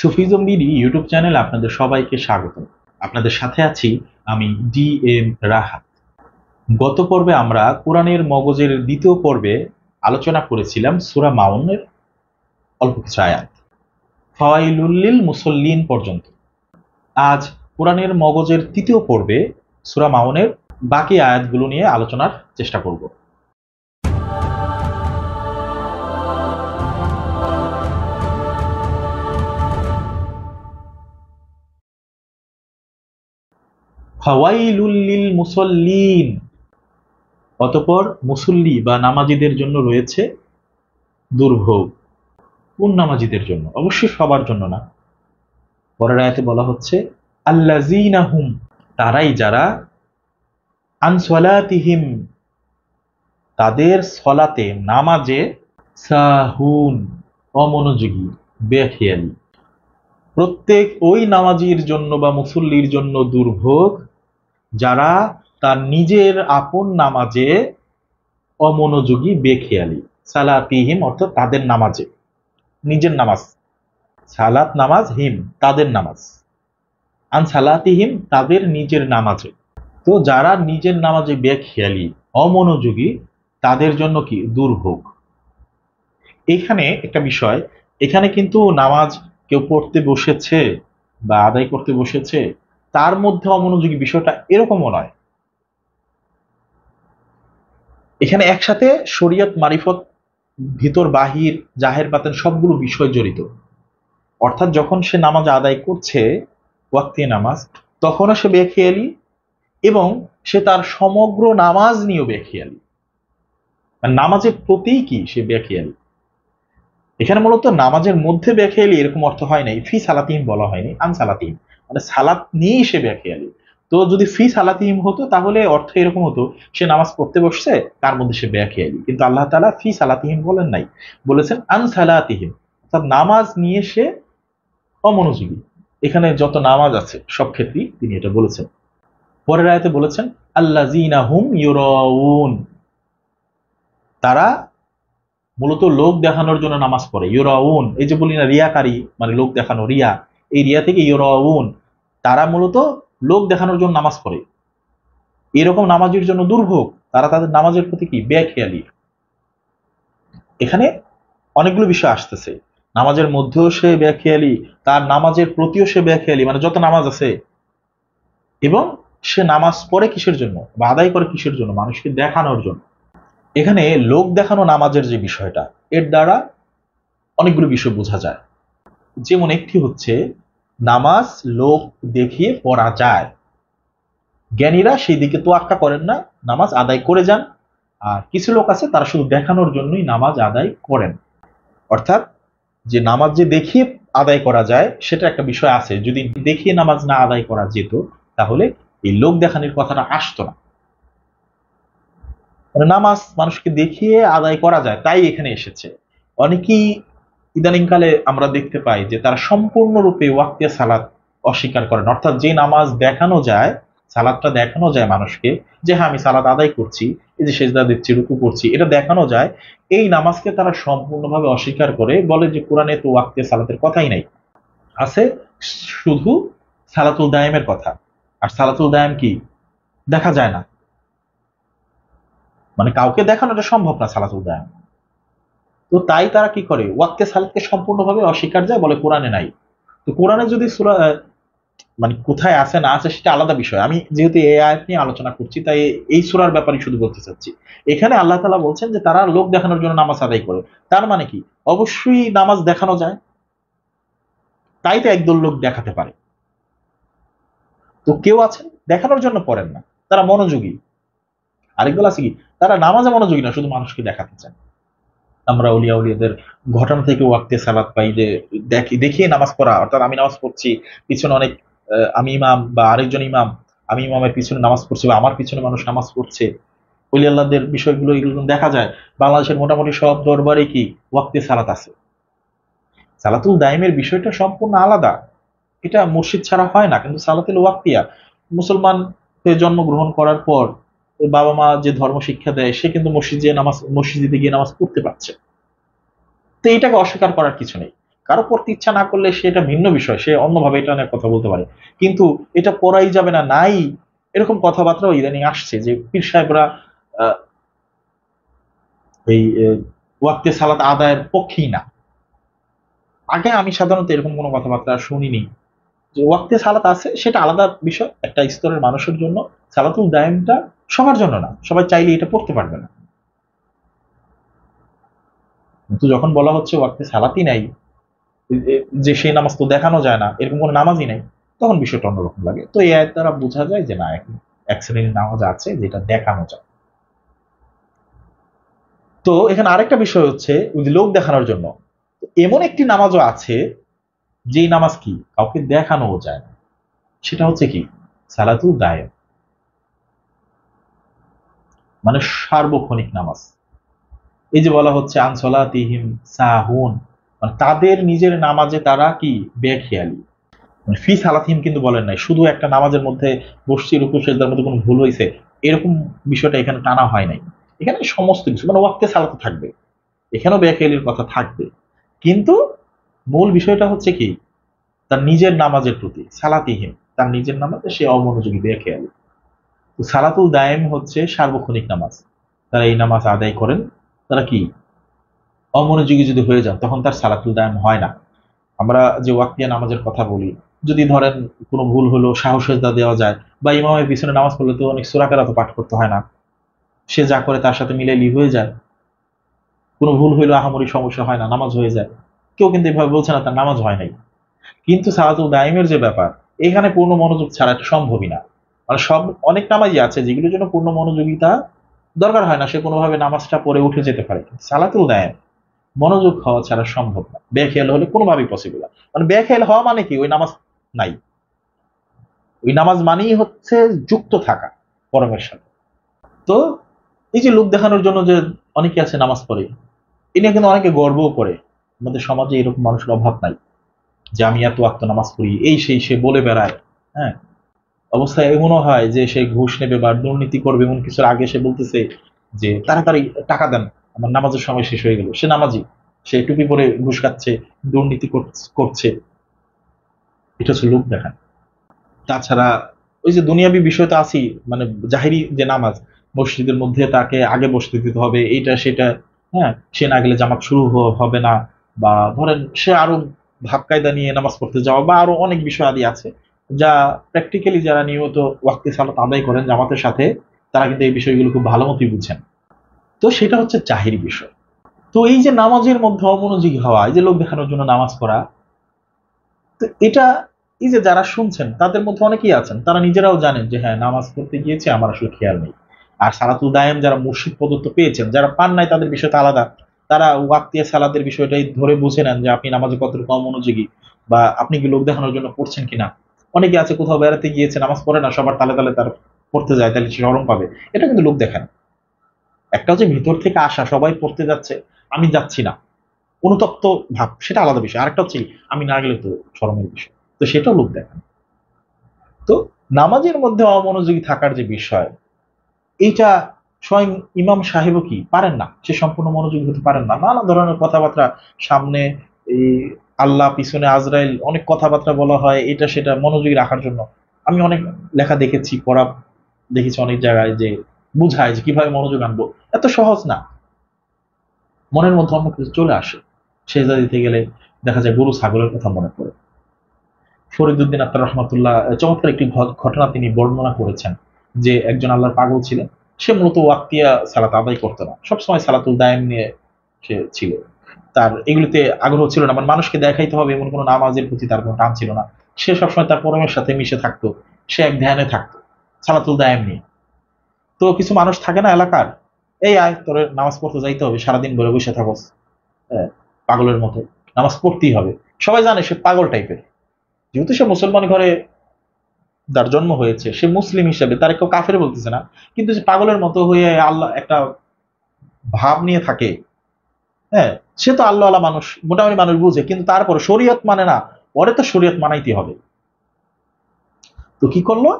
Sufism BD YouTube channel আপনাদের সবাইকে স্বাগত আপনাদের সাথে আছি আমি ডি এম রাহাত গত পর্বে আমরা কোরআনের মগজের দ্বিতীয় পর্বে আলোচনা করেছিলাম সুরা মাউনের অল্প কিছু আয়াত ফওয়াইলুল্লিল মুসল্লিন পর্যন্ত আজ কোরআনের মগজের তৃতীয় পর্বে সুরা মাউনের বাকি আয়াতগুলো নিয়ে আলোচনার চেষ্টা করব হাওয়াইলুল্লিল মুসল্লিন অতপর মুসল্লি বা নামাজিদের জন্য রয়েছে দুর্ভোগ কোন নামাজিদের জন্য অবশ্যই সবার জন্য না পরের আয়াতে বলা হচ্ছে আল্লাজিনাহুম তারাই যারা আনসলাতিহিম তাদের সলাতে নামাজে সাহুন অমনোযোগী বেখিয়ালি প্রত্যেক ওই নামাজির জন্য বা মুসল্লির জন্য দুর্ভোগ যারা তার নিজের আপন নামাজে অমনোযোগী বেখেয়ালি সালাতিহিম অর্থাৎ তাদের নামাজে নিজের নামাজ সালাত নামাজ হিম তাদের নামাজ আন সালাতিহিম তাদের নিজের নামাজে তো যারা নিজের নামাজে বেখেয়ালি অমনোযোগী তাদের জন্য কি দুর্ভোগ এখানে একটা বিষয় এখানে কিন্তু নামাজ কেউ পড়তে বসেছে বা আদায় করতে বসেছে তার মধ্যে অমনোযোগী বিষয়টা এরকমও নয় এখানে একসাথে শরীয়ত মারিফত ভিতর বাহির জাহের পাতেন সবগুলো বিষয় জড়িত অর্থাৎ যখন সে নামাজ আদায় করছে ওয়াক্তি নামাজ তখনও সে বেখেয়ালি এবং সে তার সমগ্র নামাজ নিয়েও বেখেয়ালি মানে নামাজের প্রতিই কি সে বেখেয়ালি এখানে মূলত নামাজের মধ্যে বেখেয়ালি এরকম অর্থ হয় নাই ফি সালাতিম বলা হয়নি আন সালাতিম মানে সালাত নিয়েই সে ব্যাখেয়ালি তো যদি ফি সালাতিহিম হতো তাহলে অর্থ এরকম হতো সে নামাজ পড়তে বসছে তার মধ্যে সে ব্যাখেয়ালি কিন্তু আল্লাহ তালা ফি সালাতিহিম বলেন নাই বলেছেন আন সালাতিহিম অর্থাৎ নামাজ নিয়ে সে অমনোযোগী এখানে যত নামাজ আছে সব ক্ষেত্রেই তিনি এটা বলেছেন পরের আয়তে বলেছেন আল্লা জিনা হুম ইউরাউন তারা মূলত লোক দেখানোর জন্য নামাজ পড়ে ইউরাউন এই যে বলি না রিয়াকারী মানে লোক দেখানো রিয়া এই রিয়া থেকে ইউরাউন তারা মূলত লোক দেখানোর জন্য নামাজ পড়ে এরকম নামাজের জন্য দুর্ভোগ তারা তাদের নামাজের প্রতি কি খেয়ালি এখানে অনেকগুলো বিষয় আসতেছে নামাজের মধ্যেও সে খেয়ালি তার নামাজের প্রতিও সে খেয়ালি মানে যত নামাজ আছে এবং সে নামাজ পড়ে কিসের জন্য বা আদায় করে কিসের জন্য মানুষকে দেখানোর জন্য এখানে লোক দেখানো নামাজের যে বিষয়টা এর দ্বারা অনেকগুলো বিষয় বোঝা যায় যেমন একটি হচ্ছে নামাজ লোক দেখিয়ে পড়া যায় জ্ঞানীরা সেই দিকে তো তোয়াক্কা করেন না নামাজ আদায় করে যান আর কিছু লোক আছে তারা শুধু দেখানোর জন্যই নামাজ আদায় করেন অর্থাৎ যে নামাজ যে দেখিয়ে আদায় করা যায় সেটা একটা বিষয় আছে যদি দেখিয়ে নামাজ না আদায় করা যেত তাহলে এই লোক দেখানোর কথাটা আসতো না মানে নামাজ মানুষকে দেখিয়ে আদায় করা যায় তাই এখানে এসেছে অনেকেই ইদানিংকালে আমরা দেখতে পাই যে তারা সম্পূর্ণরূপে ওয়াক্তিয়া সালাত অস্বীকার করেন অর্থাৎ যে নামাজ দেখানো যায় সালাদটা দেখানো যায় মানুষকে যে হ্যাঁ আমি সালাদ আদায় করছি এই যে সেজদা দিচ্ছি রুকু করছি এটা দেখানো যায় এই নামাজকে তারা সম্পূর্ণভাবে অস্বীকার করে বলে যে কোরআনে তো ওয়াক্তিয়া সালাতের কথাই নাই আছে শুধু সালাতুল দায়েমের কথা আর সালাতুল দায়েম কি দেখা যায় না মানে কাউকে দেখানো এটা সম্ভব না সালাতুল দায়েম তো তাই তারা কি করে ওয়াক্তে সালাতকে সম্পূর্ণভাবে অস্বীকার যায় বলে কোরআনে নাই তো কোরআনে যদি সুরা মানে কোথায় আছে না আছে সেটা আলাদা বিষয় আমি যেহেতু এ আয়াত নিয়ে আলোচনা করছি তাই এই সুরার ব্যাপারে শুধু বলতে চাচ্ছি এখানে আল্লাহ তালা বলছেন যে তারা লোক দেখানোর জন্য নামাজ আদায় করে তার মানে কি অবশ্যই নামাজ দেখানো যায় তাই তো একদল লোক দেখাতে পারে তো কেউ আছেন দেখানোর জন্য পড়েন না তারা মনোযোগী আরেকদল আছে কি তারা নামাজে মনোযোগী না শুধু মানুষকে দেখাতে চায় আমরা উলিয়া উলিয়াদের ঘটনা থেকে ওয়াক্তে সালাত পাই যে দেখি দেখিয়ে নামাজ পড়া অর্থাৎ আমি নামাজ পড়ছি পিছনে অনেক আমি ইমাম বা আরেকজন ইমাম আমি ইমামের পিছনে নামাজ পড়ছি বা আমার পিছনে মানুষ নামাজ পড়ছে অলি আল্লাহদের বিষয়গুলো এগুলো দেখা যায় বাংলাদেশের মোটামুটি সব দরবারে কি ওয়াক্তে সালাত আছে সালাতুল দাইমের বিষয়টা সম্পূর্ণ আলাদা এটা মসজিদ ছাড়া হয় না কিন্তু সালাতুল ওয়াক্তিয়া মুসলমান জন্মগ্রহণ করার পর বাবা মা যে ধর্ম শিক্ষা দেয় সে কিন্তু মসজিদে নামাজ মসজিদে গিয়ে নামাজ পড়তে পারছে তো এইটাকে অস্বীকার করার কিছু নেই কারো পড়তে ইচ্ছা না করলে সে এটা ভিন্ন বিষয় সে অন্যভাবে এটা নিয়ে কথা বলতে পারে কিন্তু এটা পড়াই যাবে না নাই এরকম কথাবার্তাও ইদানিং আসছে যে পীর সাহেবরা এই ওয়াক্তে সালাত আদায়ের পক্ষেই না আগে আমি সাধারণত এরকম কোনো কথাবার্তা শুনিনি যে ওয়াক্তে সালাত আছে সেটা আলাদা বিষয় একটা স্তরের মানুষের জন্য সালাতুল দায়েমটা সবার জন্য না সবাই চাইলে এটা পড়তে পারবে না কিন্তু যখন বলা হচ্ছে ওয়াক্তে সালাতি নাই যে সেই নামাজ তো দেখানো যায় না এরকম কোনো নামাজই নাই তখন বিষয়টা অন্যরকম লাগে তো এআই দ্বারা বোঝা যায় যে না এখন এক শ্রেণীর নামাজ আছে যেটা দেখানো যায় তো এখানে আরেকটা বিষয় হচ্ছে লোক দেখানোর জন্য এমন একটি নামাজও আছে যেই নামাজ কি কাউকে দেখানো যায় না সেটা হচ্ছে কি সালাতুল গায়েব মানে সার্বক্ষণিক নামাজ এই যে বলা হচ্ছে আনসলা তিহিম সাহুন মানে তাদের নিজের নামাজে তারা কি বেখেয়ালি মানে ফি সালাতিহিম কিন্তু বলেন নাই শুধু একটা নামাজের মধ্যে বসছি রুকু সেজদার মধ্যে কোনো ভুল হয়েছে এরকম বিষয়টা এখানে টানা হয় নাই এখানে সমস্ত কিছু মানে ওয়াক্তে সালাতে থাকবে এখানেও বেখেয়ালির কথা থাকবে কিন্তু মূল বিষয়টা হচ্ছে কি তার নিজের নামাজের প্রতি সালাতিহীন তার নিজের নামাজে সে অমনোযোগী বেখেয়ালি সালাতুল দায়েম হচ্ছে সার্বক্ষণিক নামাজ তারা এই নামাজ আদায় করেন তারা কি অমনোযোগী যদি হয়ে যান তখন তার সালাতুল দায়েম হয় না আমরা যে ওয়াক্তিয়া নামাজের কথা বলি যদি ধরেন কোনো ভুল হলো সাহসেজদা দেওয়া যায় বা ইমামের পিছনে নামাজ পড়লে তো অনেক সুরাকেরা তো পাঠ করতে হয় না সে যা করে তার সাথে মিলেলি হয়ে যায় কোনো ভুল হইলো আহামরি সমস্যা হয় না নামাজ হয়ে যায় কেউ কিন্তু এভাবে বলছে না তার নামাজ হয় নাই কিন্তু সালাতুল দায়েমের যে ব্যাপার এখানে পূর্ণ মনোযোগ ছাড়া সম্ভবই না মানে সব অনেক নামাজই আছে যেগুলোর জন্য পূর্ণ মনোযোগিতা দরকার হয় না সে কোনোভাবে নামাজটা পড়ে উঠে যেতে পারে সালাতুল নায়াম মনোযোগ হওয়া ছাড়া সম্ভব না ব্যাখেয়াল হলে কোনোভাবেই পসিবল না মানে ব্যাখেয়াল হওয়া মানে কি ওই নামাজ নাই ওই নামাজ মানেই হচ্ছে যুক্ত থাকা পরমের সাথে তো এই যে লোক দেখানোর জন্য যে অনেকে আছে নামাজ পড়ে এ নিয়ে কিন্তু অনেকে গর্বও করে আমাদের সমাজে এরকম মানুষের অভাব নাই যে আমি এত আত্ম নামাজ পড়ি এই সেই সে বলে বেড়ায় হ্যাঁ অবস্থায় এমনও হয় যে সে ঘুষ নেবে বা দুর্নীতি করবে এমন কিছুর আগে সে বলতেছে যে তাড়াতাড়ি টাকা দেন আমার নামাজের সময় শেষ হয়ে গেল সে নামাজি সে টুপি পরে ঘুষ খাচ্ছে দুর্নীতি করছে এটা হচ্ছে লোক দেখা তাছাড়া ওই যে দুনিয়াবি বিষয় তো আছি মানে জাহিরি যে নামাজ মসজিদের মধ্যে তাকে আগে বসতে দিতে হবে এইটা সেটা হ্যাঁ সে না গেলে জামাত শুরু হবে না বা ধরেন সে আরো ভাব কায়দা নিয়ে নামাজ পড়তে যাওয়া বা আরো অনেক বিষয় আদি আছে যা প্র্যাকটিক্যালি যারা নিয়মিত ওয়াক্তি সালাত আদায় করেন জামাতের সাথে তারা কিন্তু এই বিষয়গুলো খুব ভালো মতোই বুঝেন তো সেটা হচ্ছে চাহির বিষয় তো এই যে নামাজের মধ্যে অমনোযোগী হওয়া এই যে লোক দেখানোর জন্য নামাজ পড়া তো এটা এই যে যারা শুনছেন তাদের মধ্যে অনেকেই আছেন তারা নিজেরাও জানেন যে হ্যাঁ নামাজ পড়তে গিয়েছে আমার আসলে খেয়াল নেই আর সালাতুল দায়েম যারা মুর্শিদ প্রদত্ত পেয়েছেন যারা পান নাই তাদের বিষয়টা আলাদা তারা ওয়াক্তিয়া সালাদের বিষয়টাই ধরে বুঝে নেন যে আপনি নামাজে কতটুকু অমনোযোগী বা আপনি কি লোক দেখানোর জন্য পড়ছেন কিনা অনেকে আছে কোথাও বেড়াতে গিয়েছে নামাজ পড়ে না সবার তালে তালে তার পড়তে যায় তাহলে সরম পাবে এটা কিন্তু লোক দেখেন একটা হচ্ছে ভিতর থেকে আসা সবাই পড়তে যাচ্ছে আমি যাচ্ছি না অনুতপ্ত ভাব সেটা আলাদা বিষয় আরেকটা হচ্ছে আমি না গেলে তো সরমের বিষয় তো সেটাও লোক দেখেন তো নামাজের মধ্যে অমনোযোগী থাকার যে বিষয় এইটা স্বয়ং ইমাম সাহেবও কি পারেন না সে সম্পূর্ণ মনোযোগী হতে পারেন না নানা ধরনের কথাবার্তা সামনে এই আল্লাহ পিছনে আজরাইল অনেক কথাবার্তা বলা হয় এটা সেটা মনোযোগী রাখার জন্য আমি অনেক লেখা দেখেছি পড়া দেখেছি অনেক জায়গায় যে বুঝায় যে কিভাবে মনোযোগ আনবো এত সহজ না মনের মধ্যে অন্য কিছু চলে আসে সেজা দিতে গেলে দেখা যায় গরু ছাগলের কথা মনে পড়ে ফরিদুদ্দিন আত্মার রহমতুল্লাহ চমৎকার একটি ঘটনা তিনি বর্ণনা করেছেন যে একজন আল্লাহর পাগল ছিলেন সে মূলত ওয়াক্তিয়া সালাত আদায় করতো না সবসময় সালাতুল দায়ম নিয়ে সে ছিল তার এগুলিতে আগ্রহ ছিল না মানে মানুষকে দেখাইতে হবে এমন কোনো নামাজের প্রতি তার কোনো টান ছিল না সে সবসময় তার পরমের সাথে মিশে থাকতো সে এক ধ্যানে থাকতো সালাতুল দায়াম নিয়ে তো কিছু মানুষ থাকে না এলাকার এই আয় তোর নামাজ পড়তে যাইতে হবে সারাদিন বলে বসে থাকো পাগলের মতো নামাজ পড়তেই হবে সবাই জানে সে পাগল টাইপের যেহেতু সে মুসলমান ঘরে যার জন্ম হয়েছে সে মুসলিম হিসাবে তার কেউ কাফের বলতেছে না কিন্তু সে পাগলের মতো হয়ে আল্লাহ একটা ভাব নিয়ে থাকে হ্যাঁ সে তো আল্লাহ আল্লাহ মানুষ মোটামুটি মানুষ বুঝে কিন্তু তারপর শরীয়ত মানে না পরে তো শরীয়ত মানাইতে হবে তো কি করলো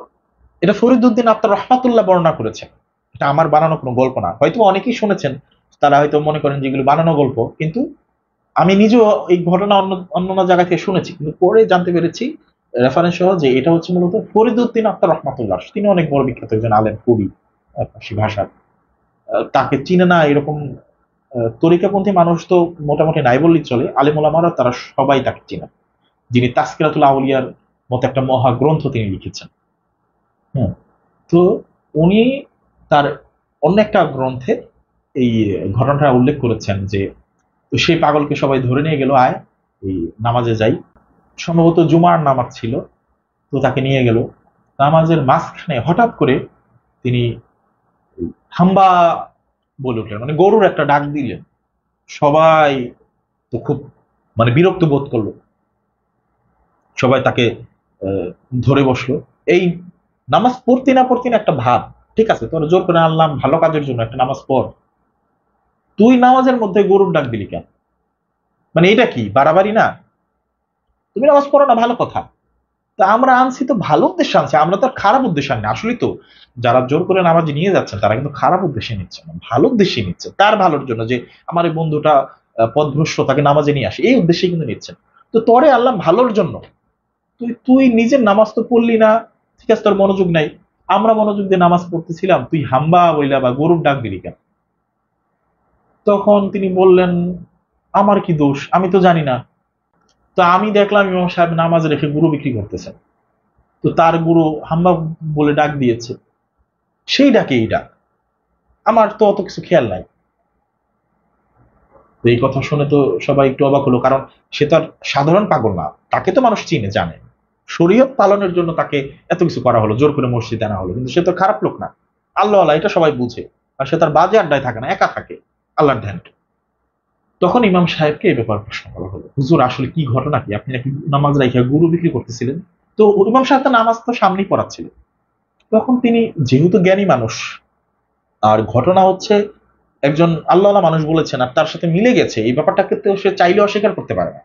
এটা ফরিদুদ্দিন আত্মার রহমাতুল্লাহ বর্ণনা করেছে এটা আমার বানানো কোনো গল্প না হয়তো অনেকেই শুনেছেন তারা হয়তো মনে করেন যেগুলো বানানো গল্প কিন্তু আমি নিজেও এই ঘটনা অন্য অন্য জায়গা থেকে শুনেছি কিন্তু পরে জানতে পেরেছি রেফারেন্স সহ যে এটা হচ্ছে মূলত ফরিদুদ্দিন আক্তার রহমাতুল্লাহ তিনি অনেক বড় বিখ্যাত একজন আলেম কবি ভাষার তাকে চিনে না এরকম তরিকাপন্থী মানুষ তো মোটামুটি নাই বললেই চলে আলিমুলামারা তারা সবাই তাকে চেনেন যিনি তাস্কিরাতুল আউলিয়ার মতো একটা মহাগ্রন্থ তিনি লিখেছেন হুম তো উনি তার অন্য একটা গ্রন্থে এই ঘটনাটা উল্লেখ করেছেন যে সেই পাগলকে সবাই ধরে নিয়ে গেল আয় এই নামাজে যাই সম্ভবত জুমার নামাজ ছিল তো তাকে নিয়ে গেল নামাজের মাঝখানে হঠাৎ করে তিনি থাম্বা বলে উঠলেন মানে গরুর একটা ডাক দিলেন সবাই তো খুব মানে বিরক্ত বোধ করলো সবাই তাকে ধরে বসলো এই নামাজ পড়তে না পড়তে না একটা ভাব ঠিক আছে তোর জোর করে আনলাম ভালো কাজের জন্য একটা নামাজ পড় তুই নামাজের মধ্যে গরুর ডাক দিলি কেন মানে এটা কি বাড়াবাড়ি না তুমি নামাজ পড়ো না ভালো কথা তা আমরা আনছি তো ভালো উদ্দেশ্যে আনছি আমরা তো খারাপ উদ্দেশ্যে আনি আসলে তো যারা জোর করে নামাজ নিয়ে যাচ্ছেন তারা কিন্তু খারাপ উদ্দেশ্যে নিচ্ছে না ভালো উদ্দেশ্যে নিচ্ছে তার ভালোর জন্য যে আমার এই বন্ধুটা পদভ্রষ্ট তাকে নামাজে নিয়ে আসে এই উদ্দেশ্যে কিন্তু নিচ্ছেন তো তরে আল্লাহ ভালোর জন্য তুই তুই নিজের নামাজ তো পড়লি না ঠিক আছে তোর মনোযোগ নাই আমরা মনোযোগ দিয়ে নামাজ পড়তেছিলাম তুই হাম্বা বইলা বা গরুর ডাক দিলি কেন তখন তিনি বললেন আমার কি দোষ আমি তো জানি না তো আমি দেখলাম ইমাম সাহেব নামাজ রেখে গুরু বিক্রি করতেছেন তো তার গুরু হাম্বা বলে ডাক দিয়েছে সেই ডাকে এই ডাক আমার তো অত কিছু খেয়াল নাই এই কথা শুনে তো সবাই একটু অবাক হলো কারণ সে তার সাধারণ পাগল না তাকে তো মানুষ চিনে জানে শরীয়ত পালনের জন্য তাকে এত কিছু করা হলো জোর করে মসজিদে আনা হলো কিন্তু সে তো খারাপ লোক না আল্লাহ আল্লাহ এটা সবাই বুঝে আর সে তার বাজে আড্ডায় থাকে না একা থাকে আল্লাহর ধ্যানটা তখন ইমাম সাহেবকে এই ব্যাপার প্রশ্ন করা হলো হুজুর আসলে কি ঘটনা কি আপনি নাকি নামাজ রাইখা গুরু বিক্রি করতেছিলেন তো ইমাম সাহেব নামাজ তো সামনেই পড়াচ্ছিলেন তখন তিনি যেহেতু জ্ঞানী মানুষ আর ঘটনা হচ্ছে একজন আল্লাহ মানুষ বলেছেন আর তার সাথে মিলে গেছে এই ব্যাপারটাকে তো সে চাইলে অস্বীকার করতে পারে না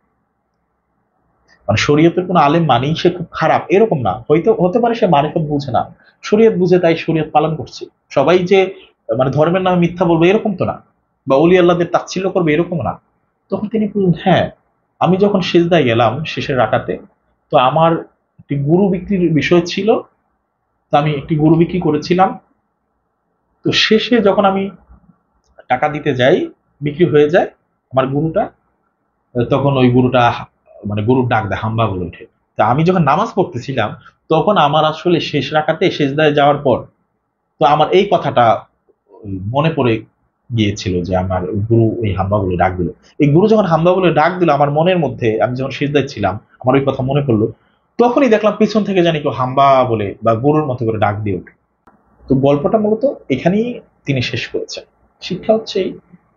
মানে শরীয়তের কোনো আলেম মানেই সে খুব খারাপ এরকম না হয়তো হতে পারে সে মারেফত বুঝে না শরীয়ত বুঝে তাই শরীয়ত পালন করছে সবাই যে মানে ধর্মের নামে মিথ্যা বলবে এরকম তো না বা অলি আল্লাহদের তাচ্ছিল্য করবে এরকম না তখন তিনি বললেন হ্যাঁ আমি যখন সেজদায় গেলাম শেষের রাটাতে তো আমার একটি গুরু বিক্রির বিষয় ছিল তো আমি একটি গরু বিক্রি করেছিলাম তো শেষে যখন আমি টাকা দিতে যাই বিক্রি হয়ে যায় আমার গরুটা তখন ওই গরুটা মানে গরুর ডাক দেয় হাম্বা বলে ওঠে তা আমি যখন নামাজ পড়তেছিলাম তখন আমার আসলে শেষ রাখাতে শেষদায় যাওয়ার পর তো আমার এই কথাটা মনে পড়ে গিয়েছিল যে আমার গুরু ওই হাম্বা বলে ডাক দিল এই গুরু যখন হাম্বা বলে ডাক দিল আমার মনের মধ্যে আমি যখন সিদ্ধায় ছিলাম আমার ওই কথা মনে পড়লো তখনই দেখলাম পিছন থেকে জানি কেউ হাম্বা বলে বা গুরুর মতো করে ডাক দিয়ে ওঠে তো গল্পটা মূলত এখানেই তিনি শেষ করেছেন শিক্ষা হচ্ছে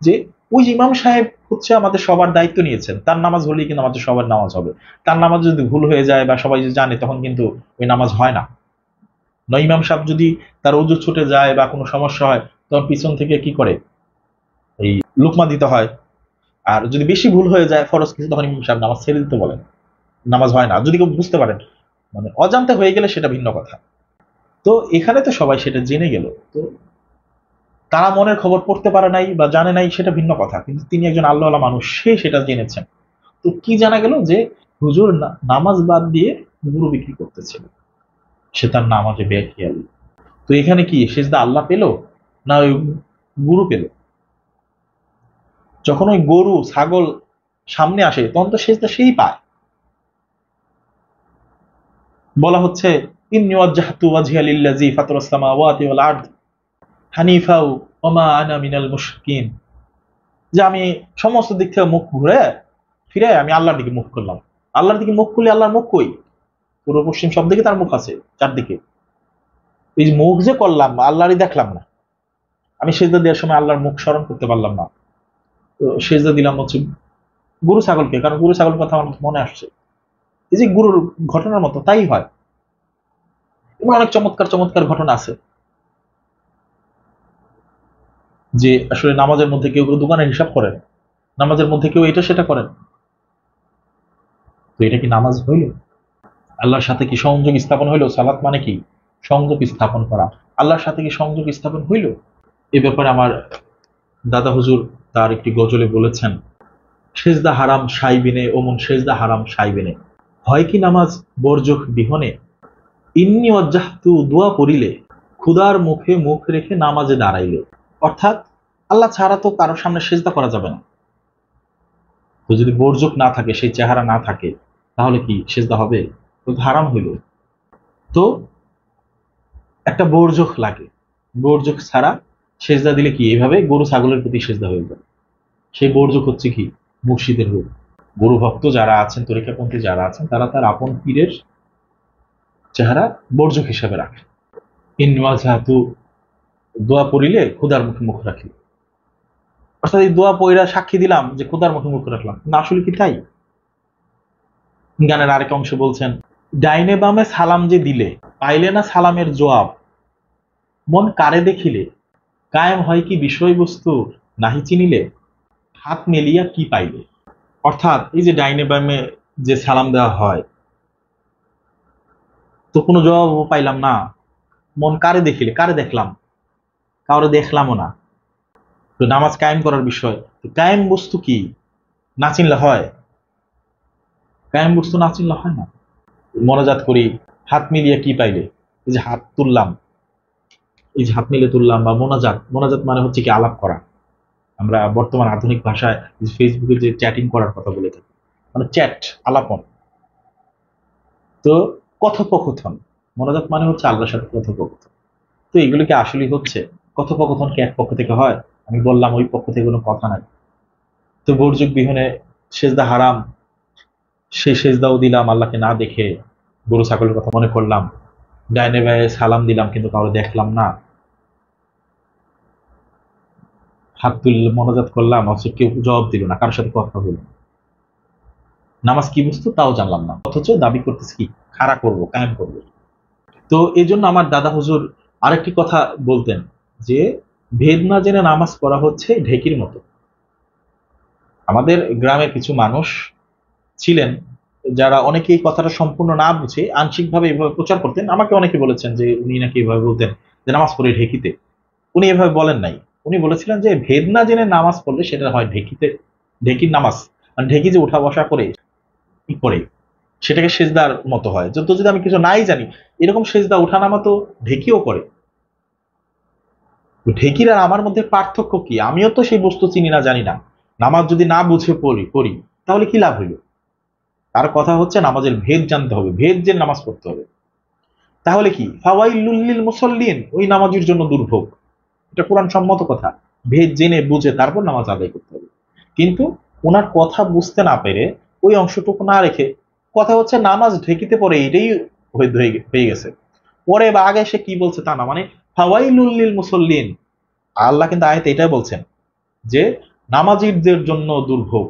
যে ওই ইমাম সাহেব হচ্ছে আমাদের সবার দায়িত্ব নিয়েছেন তার নামাজ হলেই কিন্তু আমাদের সবার নামাজ হবে তার নামাজ যদি ভুল হয়ে যায় বা সবাই যদি জানে তখন কিন্তু ওই নামাজ হয় না নয় ইমাম সাহেব যদি তার অজু ছুটে যায় বা কোনো সমস্যা হয় তখন পিছন থেকে কি করে এই লুকমা দিতে হয় আর যদি বেশি ভুল হয়ে যায় ফরজ কিছু তখন ইমাম সাহেব নামাজ ছেড়ে দিতে বলেন নামাজ হয় না যদি কেউ বুঝতে পারেন মানে অজান্তে হয়ে গেলে সেটা ভিন্ন কথা তো এখানে তো সবাই সেটা জেনে গেল তো তারা মনের খবর পড়তে পারে নাই বা জানে নাই সেটা ভিন্ন কথা কিন্তু তিনি একজন আল্লাহওয়ালা মানুষ সে সেটা জেনেছেন তো কি জানা গেল যে হুজুর নামাজ বাদ দিয়ে গুরু বিক্রি করতেছিল সে তার নামাজে খেয়াল তো এখানে কি শেষদা আল্লাহ পেল না ওই গুরু পেলো যখন ওই গরু ছাগল সামনে আসে তখন তো সে সেই পায় বলা হচ্ছে আমি সমস্ত দিক থেকে মুখ ঘুরে ফিরে আমি আল্লাহর দিকে মুখ করলাম আল্লাহর দিকে মুখ করলে আল্লাহর মুখ কই পূর্ব পশ্চিম সব দিকে তার মুখ আছে চারদিকে এই যে মুখ যে করলাম আল্লাহরই দেখলাম না আমি সেজদা দেওয়ার সময় আল্লাহর মুখ স্মরণ করতে পারলাম না সেজদা দিলাম হচ্ছে গরু ছাগলকে কারণ গরু ছাগলের কথা আমার মনে আসছে এই যে গুরুর ঘটনার মতো তাই হয় এবং অনেক চমৎকার চমৎকার ঘটনা আছে যে আসলে নামাজের মধ্যে কেউ কেউ দোকানে হিসাব করেন নামাজের মধ্যে কেউ এটা সেটা করেন তো এটা কি নামাজ হইল আল্লাহর সাথে কি সংযোগ স্থাপন হইল সালাত মানে কি সংযোগ স্থাপন করা আল্লাহর সাথে কি সংযোগ স্থাপন হইল এ ব্যাপারে আমার দাদা হুজুর তার একটি গজলে বলেছেন শেষদা হারাম সাইবিনে ওমন শেষদা হারাম সাইবিনে হয় কি নামাজ বর্জক বিহনে ইন্নি অজ্জাহতু দোয়া পড়িলে ক্ষুদার মুখে মুখ রেখে নামাজে দাঁড়াইলে অর্থাৎ আল্লাহ ছাড়া তো কারোর সামনে সেজদা করা যাবে না তো যদি বর্জক না থাকে সেই চেহারা না থাকে তাহলে কি সেজদা হবে তো হারাম হইল তো একটা বর্জক লাগে বর্জক ছাড়া সেজদা দিলে কি এইভাবে গরু ছাগলের প্রতি সেজদা হয়ে যাবে সেই বর্জক হচ্ছে কি মুর্শিদের রূপ গরু ভক্ত যারা আছেন তরিকাপন্থী যারা আছেন তারা তার আপন পীরের চেহারা বর্জক হিসাবে রাখে ইনওয়া জাহাতু দোয়া পড়িলে ক্ষুদার মুখে মুখ রাখি অর্থাৎ এই দোয়া পয়রা সাক্ষী দিলাম যে ক্ষুদার মুখে মুখ রাখলাম না আসলে কি তাই গানের আরেক অংশ বলছেন ডাইনে বামে সালাম যে দিলে পাইলে না সালামের জবাব মন কারে দেখিলে কায়েম হয় কি বিষয়বস্তু নাহি চিনিলে হাত মেলিয়া কি পাইলে অর্থাৎ এই যে ডাইনে বামে যে সালাম দেওয়া হয় তো কোনো জবাব পাইলাম না মন কারে দেখিলে কারে দেখলাম কারো দেখলামও না তো নামাজ কায়েম করার বিষয় তো কায়েম বস্তু কি না চিনলে হয় কায়েম বস্তু না চিনলে হয় না মনোজাত করি হাত মিলিয়ে কি পাইলে এই যে হাত তুললাম ইজহাত মিলে তুললাম বা মোনাজাত মোনাজাত মানে হচ্ছে কি আলাপ করা আমরা বর্তমান আধুনিক ভাষায় ফেসবুকে যে চ্যাটিং করার কথা বলে থাকি মানে চ্যাট আলাপন তো কথোপকথন মোনাজাত মানে হচ্ছে আল্লাহর সাথে কথোপকথন তো এগুলো কি আসলেই হচ্ছে কথোপকথন কি এক পক্ষ থেকে হয় আমি বললাম ওই পক্ষ থেকে কোনো কথা নাই তো বর্যুগ বিহনে সেজদা হারাম সেই সেজদাও দিলাম আল্লাহকে না দেখে গরু ছাগলের কথা মনে করলাম ডাইনে ভাইয়ে সালাম দিলাম কিন্তু কারো দেখলাম না হাত তুলল মনোজাত করলাম অথচ কেউ জবাব দিল না কারোর সাথে কথা বলল নামাজ কি বুঝতো তাও জানলাম না অথচ দাবি করতেছি কি খাড়া করবো কায়েম করবো তো এই জন্য আমার দাদা হুজুর আরেকটি কথা বলতেন যে ভেদ না জেনে নামাজ পড়া হচ্ছে ঢেকির মতো আমাদের গ্রামের কিছু মানুষ ছিলেন যারা অনেকে এই কথাটা সম্পূর্ণ না বুঝে আংশিকভাবে এভাবে প্রচার করতেন আমাকে অনেকে বলেছেন যে উনি নাকি এভাবে বলতেন যে নামাজ পড়ে ঢেকিতে উনি এভাবে বলেন নাই উনি বলেছিলেন যে ভেদ না জেনে নামাজ পড়লে সেটা হয় ঢেকিতে ঢেকির নামাজ মানে ঢেকি যে উঠা বসা করে কি করে সেটাকে সেজদার মতো হয় যত যদি আমি কিছু নাই জানি এরকম সেজদা নামা তো ঢেকিও করে ঢেকির আর আমার মধ্যে পার্থক্য কি আমিও তো সেই বস্তু চিনি না জানি না নামাজ যদি না বুঝে পড়ি করি তাহলে কি লাভ হইলো তার কথা হচ্ছে নামাজের ভেদ জানতে হবে ভেদ যে নামাজ পড়তে হবে তাহলে কি ফাওয়াইল মুসল্লিন ওই নামাজের জন্য দুর্ভোগ এটা কোরআন সম্মত কথা ভেদ জেনে বুঝে তারপর নামাজ আদায় করতে হবে কিন্তু ওনার কথা বুঝতে না পেরে ওই অংশটুকু না রেখে কথা হচ্ছে নামাজ ঢেকিতে পরে এটাই হয়ে গেছে পরে বা আগে সে কি বলছে তা না মানে ফাওয়াইল মুসল্লিন আল্লাহ কিন্তু আয়তে এটাই বলছেন যে নামাজিদের জন্য দুর্ভোগ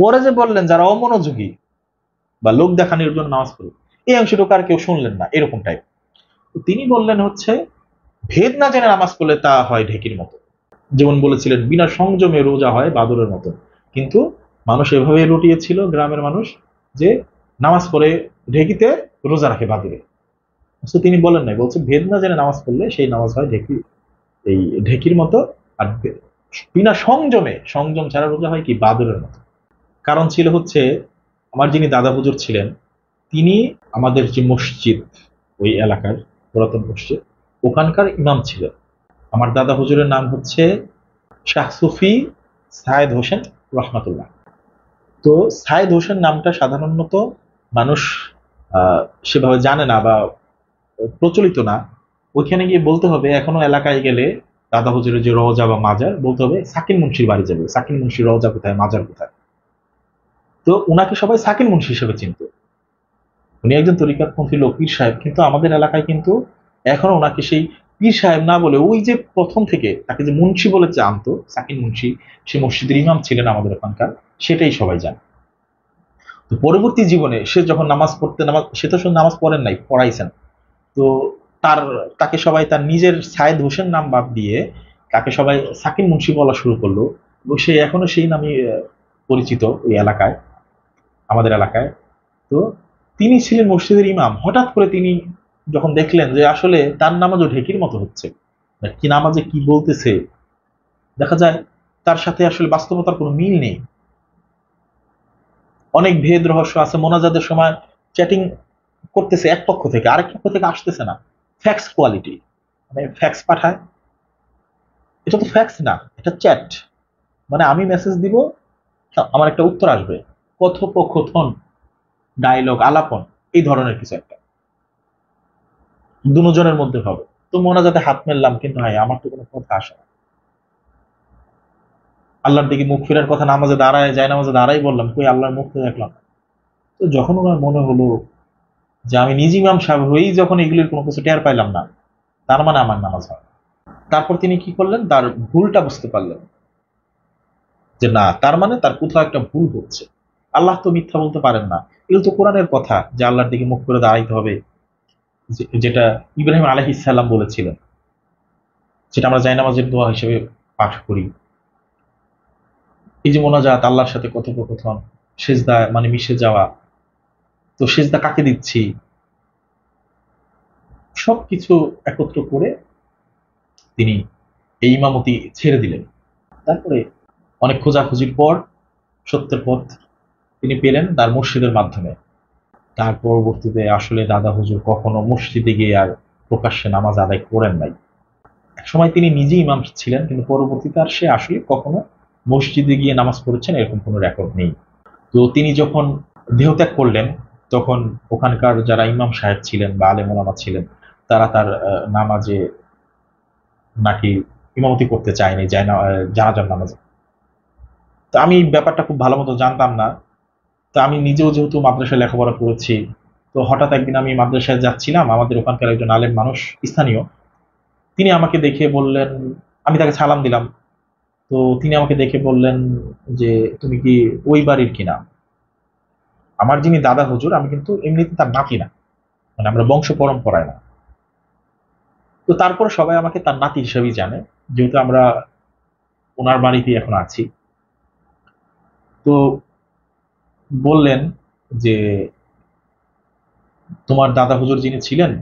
পরে যে বললেন যারা অমনোযোগী বা লোক দেখানোর জন্য নামাজ পড়ে এই অংশটুকু আর কেউ শুনলেন না এরকম টাইপ তিনি বললেন হচ্ছে ভেদ না জেনে নামাজ পড়লে তা হয় ঢেকির মতো যেমন বলেছিলেন বিনা সংযমে রোজা হয় বাদুরের মতো কিন্তু মানুষ এভাবে লুটিয়েছিল গ্রামের মানুষ যে নামাজ পড়ে ঢেকিতে রোজা রাখে বাদুরে তো তিনি বলেন নাই বলছে ভেদ না জেনে নামাজ পড়লে সেই নামাজ হয় ঢেকি এই ঢেকির মতো আর বিনা সংযমে সংযম ছাড়া রোজা হয় কি বাদুরের মতো কারণ ছিল হচ্ছে আমার যিনি দাদা পুজোর ছিলেন তিনি আমাদের যে মসজিদ ওই এলাকার পুরাতন মসজিদ ওখানকার ইমাম ছিল আমার দাদা হুজুরের নাম হচ্ছে শাহ সুফি সায়েদ হোসেন রহমাতুল্লাহ তো সায়েদ হোসেন নামটা সাধারণত মানুষ সেভাবে জানে না বা প্রচলিত না ওইখানে গিয়ে বলতে হবে এখনো এলাকায় গেলে দাদা হুজুরের যে রওজা বা মাজার বলতে হবে সাকিন মুন্সির বাড়ি যাবে সাকিন মুন্সির রওজা কোথায় মাজার কোথায় তো ওনাকে সবাই সাকিন মুন্সি হিসেবে চিনত উনি একজন তরিকাতপন্থী লোক পীর সাহেব কিন্তু আমাদের এলাকায় কিন্তু এখনো ওনাকে সেই পীর সাহেব না বলে ওই যে প্রথম থেকে তাকে যে মুন্সি বলে জানতো সাকিন মুন্সি সে মসজিদের ইমাম ছিলেন আমাদের ওখানকার সেটাই সবাই জানে তো পরবর্তী জীবনে সে যখন নামাজ পড়তে নামাজ সে তো নামাজ পড়েন নাই পড়াইছেন তো তার তাকে সবাই তার নিজের সায়েদ হোসেন নাম বাদ দিয়ে তাকে সবাই সাকিন মুন্সি বলা শুরু করলো এবং সে এখনো সেই নামে পরিচিত ওই এলাকায় আমাদের এলাকায় তো তিনি ছিলেন মসজিদের ইমাম হঠাৎ করে তিনি যখন দেখলেন যে আসলে তার নামাজও ঢেকির মতো হচ্ছে কি নামাজে কি বলতেছে দেখা যায় তার সাথে আসলে বাস্তবতার কোনো মিল নেই অনেক ভেদ রহস্য আছে মোনাজাদের সময় চ্যাটিং করতেছে এক পক্ষ থেকে আরেক পক্ষ থেকে আসতেছে না ফ্যাক্স কোয়ালিটি মানে ফ্যাক্স পাঠায় এটা তো ফ্যাক্স না এটা চ্যাট মানে আমি মেসেজ দিব আমার একটা উত্তর আসবে কথোপকথন ডায়লগ আলাপন এই ধরনের কিছু একটা দুজনের মধ্যে হবে তো মনে যাতে হাত মেললাম কিন্তু হ্যাঁ আমার তো কোনো কথা আসে না আল্লাহর দিকে মুখ ফেরার কথা নামাজে দাঁড়ায় যায় নামাজে দাঁড়াই বললাম কই আল্লাহর মুখ তো দেখলাম তো যখন ওনার মনে হলো যে আমি নিজ ইমাম সাহেব হয়েই যখন এগুলির কোনো কিছু টের পাইলাম না তার মানে আমার নামাজ হয় তারপর তিনি কি করলেন তার ভুলটা বুঝতে পারলেন যে না তার মানে তার কোথাও একটা ভুল হচ্ছে আল্লাহ তো মিথ্যা বলতে পারেন না এগুলো তো কোরআনের কথা যে আল্লাহর দিকে মুখ করে দাঁড়াইতে হবে যেটা ইব্রাহিম আলহ ইসাল্লাম বলেছিলেন যেটা আমরা জাইনামাজের দোয়া হিসেবে পাঠ করি এই যে মোনাজাত আল্লাহর সাথে কথোপকথন সেজদা মানে মিশে যাওয়া তো সেজদা কাকে দিচ্ছি সব কিছু একত্র করে তিনি এই ইমামতি ছেড়ে দিলেন তারপরে অনেক খোঁজাখুঁজির পর সত্যের পথ তিনি পেলেন তার মসজিদের মাধ্যমে তার পরবর্তীতে আসলে দাদা হুজুর কখনো মসজিদে গিয়ে আর প্রকাশ্যে নামাজ আদায় করেন নাই একসময় তিনি নিজেই ইমাম ছিলেন কিন্তু পরবর্তীতে আর সে আসলে কখনো মসজিদে গিয়ে নামাজ পড়েছেন এরকম কোনো রেকর্ড নেই তো তিনি যখন দেহত্যাগ করলেন তখন ওখানকার যারা ইমাম সাহেব ছিলেন বা আলেমোলামা ছিলেন তারা তার নামাজে নাকি ইমামতি করতে চায়নি না জানাজার নামাজে তো আমি ব্যাপারটা খুব ভালো মতো জানতাম না তো আমি নিজেও যেহেতু মাদ্রাসায় লেখাপড়া করেছি তো হঠাৎ একদিন আমি মাদ্রাসায় যাচ্ছিলাম আমাদের ওখানকার একজন আলেম মানুষ স্থানীয় তিনি আমাকে দেখে বললেন আমি তাকে সালাম দিলাম তো তিনি আমাকে দেখে বললেন যে তুমি কি ওই বাড়ির কিনা আমার যিনি দাদা হুজুর আমি কিন্তু এমনিতে তার নাতি না মানে আমরা বংশ পরম্পরায় না তো তারপর সবাই আমাকে তার নাতি হিসেবেই জানে যেহেতু আমরা ওনার বাড়িতে এখন আছি তো বললেন যে তোমার দাদা হুজুর যিনি ছিলেন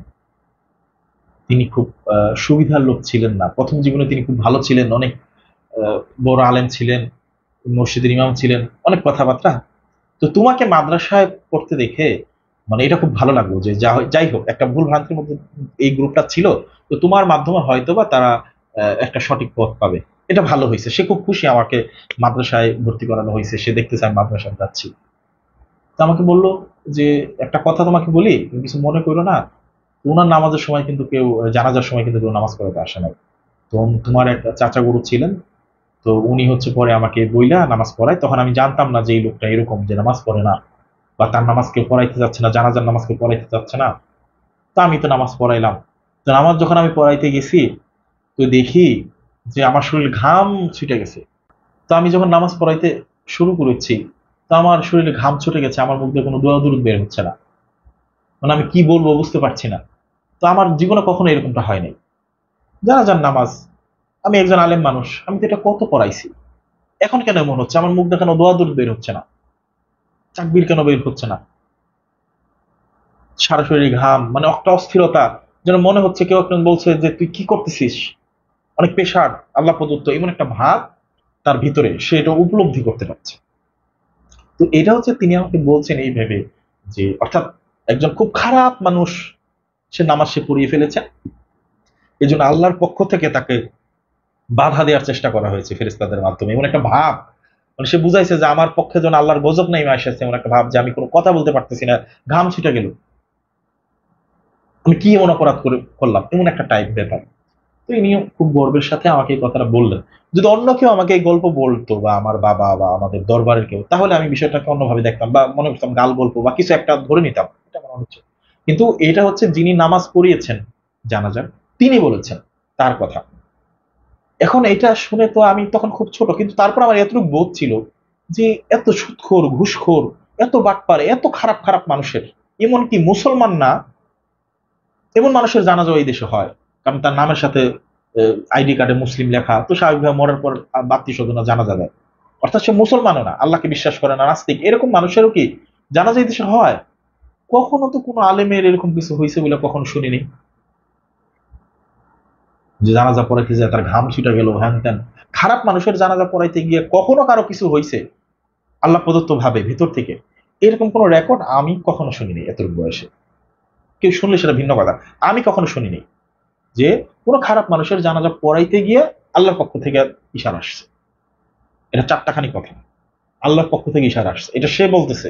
তিনি খুব সুবিধার লোক ছিলেন না প্রথম জীবনে তিনি খুব ভালো ছিলেন অনেক বড় আলেম ছিলেন মসজিদের ইমাম ছিলেন অনেক কথাবার্তা তো তোমাকে মাদ্রাসায় পড়তে দেখে মানে এটা খুব ভালো লাগলো যে যা যাই হোক একটা ভুল ভ্রান্তির মধ্যে এই গ্রুপটা ছিল তো তোমার মাধ্যমে হয়তো বা তারা একটা সঠিক পথ পাবে এটা ভালো হয়েছে সে খুব খুশি আমাকে মাদ্রাসায় ভর্তি করানো হয়েছে সে দেখতে চায় মাদ্রাসায় যাচ্ছি তো আমাকে বলল যে একটা কথা তোমাকে বলি তুমি কিছু মনে করো না ওনার নামাজের সময় কিন্তু কেউ জানাজার সময় কিন্তু কেউ নামাজ পড়াতে আসে নাই তো তোমার একটা চাচা গরু ছিলেন তো উনি হচ্ছে পরে আমাকে বইলা নামাজ পড়ায় তখন আমি জানতাম না যে এই লোকটা এরকম যে নামাজ পড়ে না বা তার নামাজ কেউ পড়াইতে যাচ্ছে না জানাজার নামাজ কেউ পড়াইতে যাচ্ছে না তা আমি তো নামাজ পড়াইলাম তো নামাজ যখন আমি পড়াইতে গেছি তো দেখি যে আমার শরীর ঘাম ছিটে গেছে তো আমি যখন নামাজ পড়াইতে শুরু করেছি আমার শরীরে ঘাম ছুটে গেছে আমার মুখ দিয়ে কোনো দোয়া দূর বের হচ্ছে না মানে আমি কি বলবো বুঝতে পারছি না তো আমার জীবনে কখনো এরকমটা হয় নাই যারা যান নামাজ আমি একজন আলেম মানুষ আমি তো এটা কত পড়াইছি এখন কেন এমন হচ্ছে আমার মুখ দেখানো দোয়া দূর বের হচ্ছে না চাকবির কেন বের হচ্ছে না সারা শরীর ঘাম মানে একটা অস্থিরতা যেন মনে হচ্ছে কেউ একজন বলছে যে তুই কি করতেছিস অনেক পেশার আল্লাহ প্রদত্ত এমন একটা ভাব তার ভিতরে সে এটা উপলব্ধি করতে পারছে তো এটা হচ্ছে তিনি আমাকে বলছেন এই ভেবে যে অর্থাৎ একজন খুব খারাপ মানুষ সে নামাজ সে পড়িয়ে ফেলেছে এই জন্য আল্লাহর পক্ষ থেকে তাকে বাধা দেওয়ার চেষ্টা করা হয়েছে ফেরিস্তাদের মাধ্যমে এমন একটা ভাব মানে সে বুঝাইছে যে আমার পক্ষে যেন আল্লাহর গজব নেই এসেছে এমন একটা ভাব যে আমি কোনো কথা বলতে পারতেছি না ঘাম ছিটে গেল আমি কি এমন অপরাধ করে করলাম এমন একটা টাইপ ব্যাপার তো ইনি খুব গর্বের সাথে আমাকে এই কথাটা বললেন যদি অন্য কেউ আমাকে এই গল্প বলতো বা আমার বাবা বা আমাদের দরবারের কেউ তাহলে আমি বিষয়টাকে অন্যভাবে দেখতাম বা মনে করতাম গাল গল্প বা কিছু একটা ধরে নিতাম এটা আমার হচ্ছে কিন্তু এটা হচ্ছে যিনি নামাজ পড়িয়েছেন জানা যান তিনি বলেছেন তার কথা এখন এটা শুনে তো আমি তখন খুব ছোট কিন্তু তারপর আমার এতটুকু বোধ ছিল যে এত সুৎখোর ঘুষখোর এত বাটপার এত খারাপ খারাপ মানুষের এমনকি মুসলমান না এমন মানুষের জানাজা এই দেশে হয় কারণ তার নামের সাথে আইডি কার্ডে মুসলিম লেখা তো স্বাভাবিকভাবে মরার পর আত্মীয় স্বজন জানা যাবে অর্থাৎ সে মুসলমানও না আল্লাহকে বিশ্বাস করে না নাস্তিক এরকম মানুষেরও কি জানা যায় দেশে হয় কখনো তো কোনো আলেমের এরকম কিছু হয়েছে বলে কখনো শুনিনি যে জানাজা পড়াইতে যায় তার ঘাম ছিটা গেল হ্যান ত্যান খারাপ মানুষের জানাজা পড়াইতে গিয়ে কখনো কারো কিছু হয়েছে আল্লাহ প্রদত্ত ভাবে ভিতর থেকে এরকম কোনো রেকর্ড আমি কখনো শুনিনি এত বয়সে কেউ শুনলে সেটা ভিন্ন কথা আমি কখনো শুনিনি যে কোনো খারাপ মানুষের জানাজা পড়াইতে গিয়ে আল্লাহর পক্ষ থেকে ইশারা আসছে এটা চারটাখানি কথা আল্লাহর পক্ষ থেকে ইশারা আসছে এটা সে বলতেছে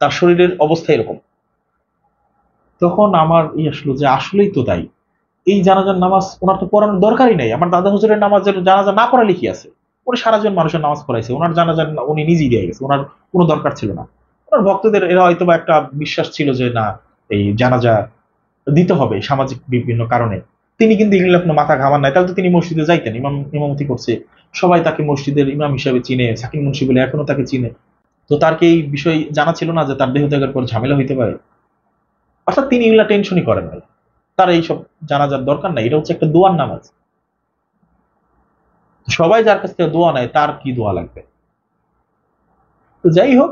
তার শরীরের অবস্থা এরকম তখন আমার ই আসলো যে আসলেই তো তাই এই জানাজার নামাজ ওনার তো পড়ানোর দরকারই নেই আমার দাদা হুজুরের নামাজের জানাজা না পড়া লিখি আছে উনি সারাজন মানুষের নামাজ পড়াইছে ওনার জানাজার উনি নিজেই দিয়ে গেছে ওনার কোনো দরকার ছিল না ওনার ভক্তদের এরা হয়তো একটা বিশ্বাস ছিল যে না এই জানাজা দিতে হবে সামাজিক বিভিন্ন কারণে তিনি কিন্তু এগুলো কোনো মাথা ঘামান নাই তাহলে তো তিনি মসজিদে যাইতেন ইমাম ইমামতি করছে সবাই তাকে মসজিদের ইমাম হিসাবে চিনে সাকিম মুন্সি বলে এখনো তাকে চিনে তো তারকে এই বিষয় জানা ছিল না যে তার দেহ ত্যাগের পর ঝামেলা হইতে পারে অর্থাৎ তিনি এগুলা টেনশনই করেন নাই তার এইসব যার দরকার নাই এটা হচ্ছে একটা দোয়ার নামাজ সবাই যার কাছ থেকে দোয়া নেয় তার কি দোয়া লাগবে তো যাই হোক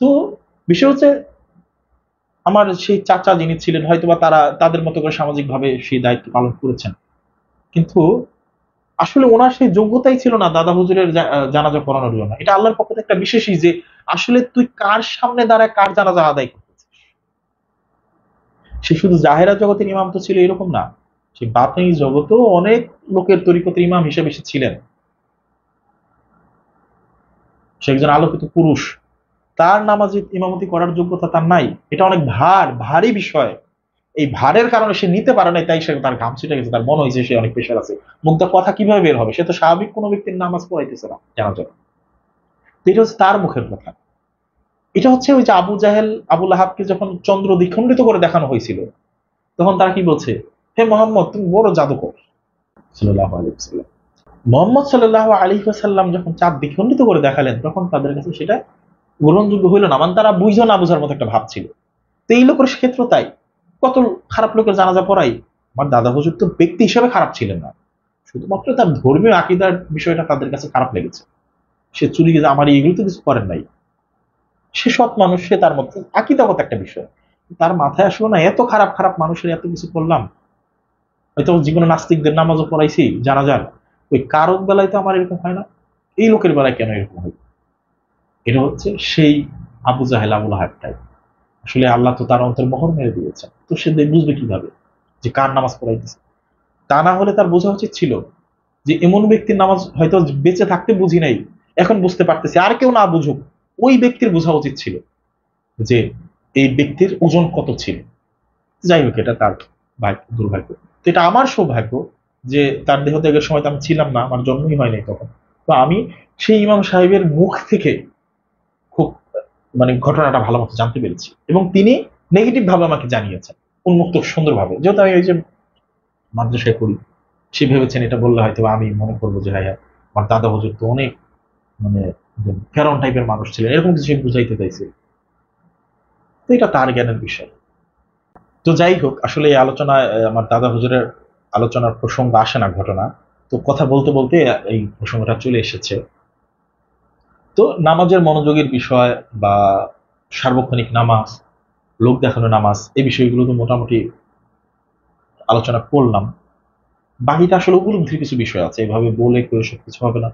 তো বিষয় হচ্ছে আমার সেই চাচা যিনি ছিলেন হয়তোবা তারা তাদের মতো করে সামাজিকভাবে সেই দায়িত্ব পালন করেছেন কিন্তু আসলে ওনার সেই যোগ্যতাই ছিল না দাদা হুজুরের জানাজা পড়ানোর জন্য এটা আল্লাহর পক্ষ থেকে একটা বিশেষই যে আসলে তুই কার সামনে দাঁড়ায় কার জানাজা আদায় করতেছিস সে শুধু জাহেরা জগতের ইমাম তো ছিল এরকম না সে বাতনি জগতেও অনেক লোকের তরিকতের ইমাম হিসেবে সে ছিলেন সে একজন আলোকিত পুরুষ তার নামাজে ইমামতি করার যোগ্যতা তার নাই এটা অনেক ভার ভারী বিষয় এই ভারের কারণে সে নিতে পারে নাই তাই সে তার ঘাম ছিটে গেছে তার মনে হয়েছে সে অনেক প্রেশার আছে মুখ তার কথা কিভাবে বের হবে সে তো স্বাভাবিক কোনো ব্যক্তির নামাজ পড়াইতেছে না জানা যাবে এটা হচ্ছে তার মুখের কথা এটা হচ্ছে ওই যে আবু জাহেল আবুল আহাবকে যখন চন্দ্র দ্বিখণ্ডিত করে দেখানো হয়েছিল তখন তারা কি বলছে হে মোহাম্মদ তুমি বড় জাদুকর সাল্লাহ মোহাম্মদ সাল্লাহ আলী সাল্লাম যখন চাঁদ দ্বিখণ্ডিত করে দেখালেন তখন তাদের কাছে সেটা গ্রহণযোগ্য হইল না মানে তারা বুঝো না বোঝার মতো একটা ভাব ছিল তো এই লোকের ক্ষেত্র তাই কত খারাপ লোকের জানাজা পড়াই আমার দাদা হুজুর তো ব্যক্তি হিসেবে খারাপ ছিলেন না শুধুমাত্র তার ধর্মীয় আকিদার বিষয়টা তাদের কাছে খারাপ লেগেছে সে চুরি গেছে আমার এইগুলো তো কিছু করেন নাই সে সৎ মানুষ সে তার মধ্যে আকিদাগত একটা বিষয় তার মাথায় আসলো না এত খারাপ খারাপ মানুষের এত কিছু করলাম হয়তো জীবনে নাস্তিকদের নামাজও পড়াইছি জানা যান ওই কারক বেলায় তো আমার এরকম হয় না এই লোকের বেলায় কেন এরকম হয় এটা হচ্ছে সেই আবু জাহেল আবুল হাব আসলে আল্লাহ তো তার অন্তর মহর মেরে দিয়েছেন তো সে বুঝবে কিভাবে যে কার নামাজ পড়াইতেছে তা না হলে তার বোঝা উচিত ছিল যে এমন ব্যক্তির নামাজ হয়তো বেঁচে থাকতে বুঝি নাই এখন বুঝতে পারতেছে আর কেউ না বুঝুক ওই ব্যক্তির বোঝা উচিত ছিল যে এই ব্যক্তির ওজন কত ছিল যাই হোক এটা তার ভাগ্য দুর্ভাগ্য তো এটা আমার সৌভাগ্য যে তার দেহ ত্যাগের সময় তো আমি ছিলাম না আমার জন্মই হয়নি তখন তো আমি সেই ইমাম সাহেবের মুখ থেকে খুব মানে ঘটনাটা ভালো মতো জানতে পেরেছি এবং তিনি নেগেটিভ ভাবে আমাকে জানিয়েছেন উন্মুক্ত সুন্দরভাবে যেহেতু আমি ওই যে মাদ্রাসায় পড়ি সে ভেবেছেন এটা বললে হয়তো আমি মনে করবো যে হ্যাঁ, হ্যাঁ আমার দাদা হজুর তো অনেক মানে ফেরন টাইপের মানুষ ছিলেন এরকম কিছু বুঝাইতে চাইছে তো এটা তার জ্ঞানের বিষয় তো যাই হোক আসলে এই আলোচনা আমার দাদা হুজুরের আলোচনার প্রসঙ্গ আসে না ঘটনা তো কথা বলতে বলতে এই প্রসঙ্গটা চলে এসেছে তো নামাজের মনোযোগের বিষয় বা সার্বক্ষণিক নামাজ লোক দেখানো নামাজ এই বিষয়গুলো তো মোটামুটি আলোচনা করলাম বাকিটা আসলে উপলব্ধির কিছু বিষয় আছে এভাবে বলে করে সব কিছু হবে না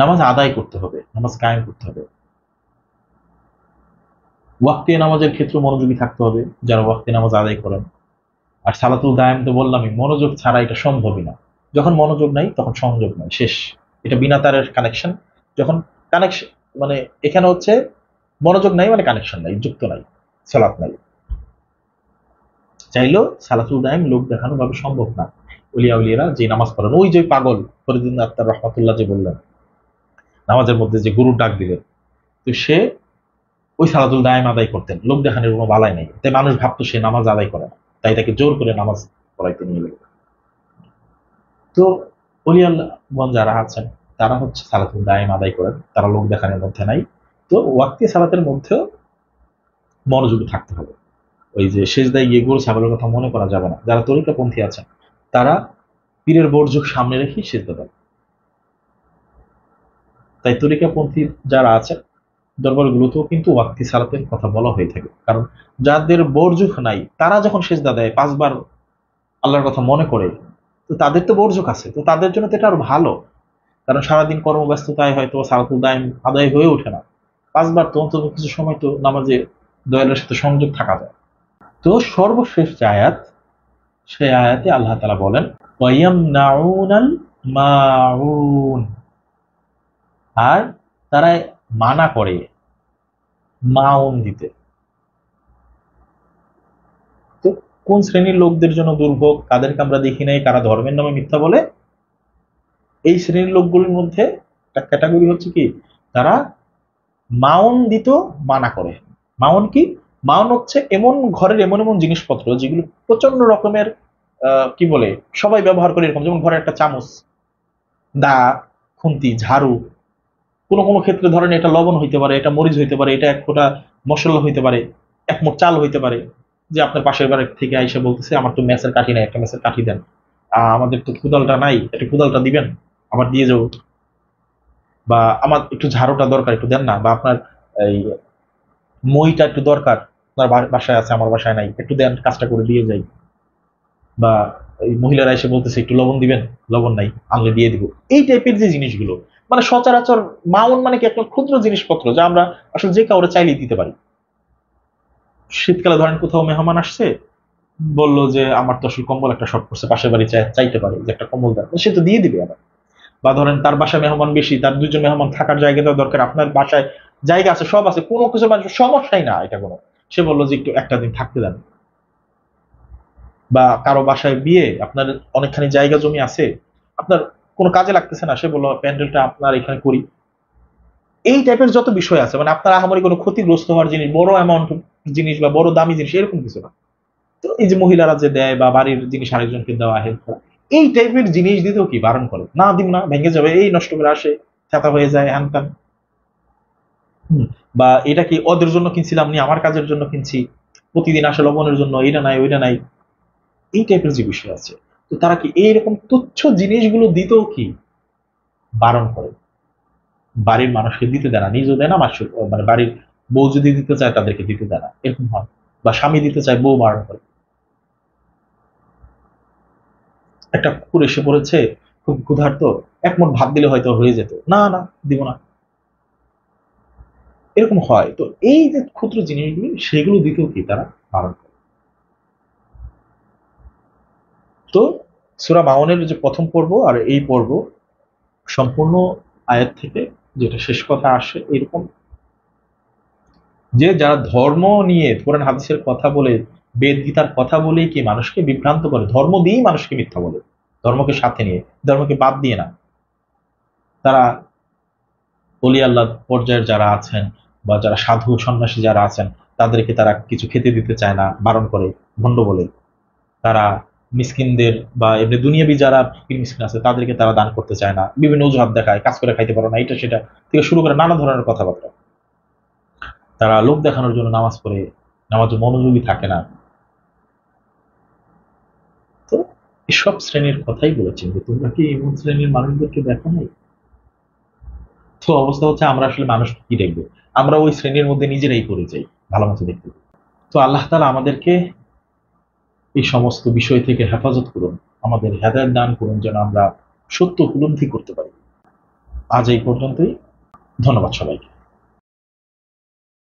নামাজ আদায় করতে হবে নামাজ কায়েম করতে হবে ওয়াক্তে নামাজের ক্ষেত্রে মনোযোগী থাকতে হবে যারা ওয়াক্তে নামাজ আদায় করেন আর সালাতুল দায়াম তো বললামই মনোযোগ ছাড়া এটা সম্ভবই না যখন মনোযোগ নাই তখন সংযোগ নাই শেষ এটা বিনা তারের কানেকশন যখন কানেকশন মানে এখানে হচ্ছে মনোযোগ নাই মানে কানেকশন নাই যুক্ত নাই সালাত নাই চাইলেও সালাতুল দায়ম লোক দেখানো ভাবে সম্ভব না উলিয়া উলিয়ারা যে নামাজ পড়েন ওই যে পাগল ফরিদিন আত্মার রহমাতুল্লাহ যে বললেন নামাজের মধ্যে যে গুরু ডাক দিলেন তো সে ওই সালাতুল দায়ম আদায় করতেন লোক দেখানোর কোনো বালাই নেই তাই মানুষ ভাবতো সে নামাজ আদায় করে না তাই তাকে জোর করে নামাজ পড়াইতে নিয়ে গেল তো অলিয়াল্লাহ যারা আছেন তারা হচ্ছে সালাতের দায়ম আদায় করেন তারা লোক দেখানোর মধ্যে নাই তো ওয়াক্তি সালাতের মধ্যেও মনোযোগী থাকতে হবে ওই যে শেষ দায় গিয়ে গোল ছাগলের কথা মনে করা যাবে না যারা তরিকাপন্থী আছেন তারা পীরের বর্জক সামনে রেখে সেজদা দেন তাই তরিকাপন্থী যারা আছেন দরবারগুলোতেও কিন্তু ওয়াক্তি সালাতের কথা বলা হয়ে থাকে কারণ যাদের বর্জুক নাই তারা যখন সেজদা দেয় পাঁচবার আল্লাহর কথা মনে করে তো তাদের তো বর্জুক আছে তো তাদের জন্য তো এটা আরো ভালো কারণ সারাদিন কর্মব্যস্ততায় হয়তো সালাতুল দায়ম আদায় হয়ে ওঠে না পাঁচবার তো অন্তত কিছু সময় তো নামাজে দয়ালের সাথে সংযোগ থাকা যায় তো সর্বশেষ যে আয়াত সেই আয়াতে আল্লাহ তালা বলেন আর তারা মানা করে মাউন দিতে তো কোন শ্রেণীর লোকদের জন্য দুর্ভোগ কাদেরকে আমরা দেখি নাই কারা ধর্মের নামে মিথ্যা বলে এই শ্রেণীর লোকগুলির মধ্যে একটা ক্যাটাগরি হচ্ছে কি তারা মাউন দিত মানা করে মাউন কি মাউন হচ্ছে এমন ঘরের এমন এমন জিনিসপত্র যেগুলো প্রচন্ড রকমের কি বলে সবাই ব্যবহার করে এরকম যেমন ঘরে একটা চামচ দা খুন্তি ঝাড়ু কোনো কোনো ক্ষেত্রে ধরেন এটা লবণ হইতে পারে এটা মরিচ হইতে পারে এটা এক ফোটা মশলা হইতে পারে এক মোট চাল হইতে পারে যে আপনার পাশের বাড়ি থেকে আইসা বলতেছে আমার তো মেসের কাঠি নাই একটা মেসের কাঠি দেন আমাদের তো কুদালটা নাই একটা কুদালটা দিবেন আমার দিয়ে যাও বা আমার একটু ঝাড়ুটা দরকার একটু দেন না বা আপনার এই মইটা একটু দরকার আপনার বাসায় আছে আমার বাসায় নাই একটু দেন কাজটা করে দিয়ে যাই বা এই মহিলারা এসে বলতেছে একটু লবণ দিবেন লবণ নাই আনলে দিয়ে দিব এই টাইপের যে জিনিসগুলো মানে সচরাচর মাউন মানে কি একটা ক্ষুদ্র জিনিসপত্র যা আমরা আসলে যে কাউরে চাইলেই দিতে পারি শীতকালে ধরেন কোথাও মেহমান আসছে বললো যে আমার তো আসলে কম্বল একটা শর্ট করছে পাশের বাড়ি চাইতে পারে যে একটা কম্বল দেয় সে তো দিয়ে দিবে আবার বা ধরেন তার বাসায় মেহমান বেশি তার দুজন মেহমান থাকার জায়গাটা দরকার আপনার বাসায় জায়গা আছে সব আছে কোনো কিছু মানুষের সমস্যাই না এটা কোনো সে বললো যে একটু একটা দিন থাকতে দেন বা কারো বাসায় বিয়ে আপনার অনেকখানি জায়গা জমি আছে আপনার কোনো কাজে লাগতেছে না সে বললো প্যান্ডেলটা আপনার এখানে করি এই টাইপের যত বিষয় আছে মানে আপনার আহামরি কোনো ক্ষতিগ্রস্ত হওয়ার জিনিস বড় অ্যামাউন্ট জিনিস বা বড় দামি জিনিস এরকম কিছু না তো এই যে মহিলারা যে দেয় বা বাড়ির জিনিস আরেকজনকে দেওয়া হেল্প করা এই টাইপের জিনিস দিতেও কি বারণ করে না দিন না ভেঙে যাবে এই নষ্ট করে আসে ছাতা হয়ে যায় হ্যান বা এটা কি ওদের জন্য কিনছিলাম নি আমার কাজের জন্য কিনছি প্রতিদিন আসে লবণের জন্য এটা নাই ওইটা নাই এই টাইপের যে বিষয় আছে তো তারা কি এইরকম তুচ্ছ জিনিসগুলো দিতেও কি বারণ করে বাড়ির মানুষকে দিতে দেয় না নিজেও দেয় না মানে বাড়ির বউ যদি দিতে চায় তাদেরকে দিতে দেয় না এরকম হয় বা স্বামী দিতে চায় বউ বারণ করে একটা কুকুর এসে পড়েছে খুব ক্ষুধার্ত একমন মন ভাত দিলে হয়তো হয়ে যেত না না দিব না এরকম হয় তো এই যে ক্ষুদ্র জিনিসগুলো সেগুলো দিতেও কি তারা পালন করে তো সুরা মাওনের যে প্রথম পর্ব আর এই পর্ব সম্পূর্ণ আয়ের থেকে যেটা শেষ কথা আসে এরকম যে যারা ধর্ম নিয়ে কোরআন হাদিসের কথা বলে বেদ গীতার কথা বলেই কি মানুষকে বিভ্রান্ত করে ধর্ম দিয়েই মানুষকে মিথ্যা বলে ধর্মকে সাথে নিয়ে ধর্মকে বাদ দিয়ে না তারা অলি আল্লাহ পর্যায়ের যারা আছেন বা যারা সাধু সন্ন্যাসী যারা আছেন তাদেরকে তারা কিছু খেতে দিতে চায় না বারণ করে ভণ্ড বলে তারা মিসকিনদের বা এমনি দুনিয়াবি যারা ফকির মিসকিন আছে তাদেরকে তারা দান করতে চায় না বিভিন্ন অজুহাত দেখায় কাজ করে খাইতে পারো না এটা সেটা থেকে শুরু করে নানা ধরনের কথাবার্তা তারা লোক দেখানোর জন্য নামাজ পড়ে নামাজ মনোযোগী থাকে না এসব শ্রেণীর কথাই বলেছেন যে তোমরা কি এমন শ্রেণীর মানুষদেরকে দেখো নাই তো অবস্থা হচ্ছে আমরা আসলে মানুষ কি দেখবো আমরা ওই শ্রেণীর মধ্যে নিজেরাই করে যাই ভালো মতো দেখতে তো আল্লাহ তালা আমাদেরকে এই সমস্ত বিষয় থেকে হেফাজত করুন আমাদের হেদায়ত দান করুন যেন আমরা সত্য উপলব্ধি করতে পারি আজ এই পর্যন্তই ধন্যবাদ সবাইকে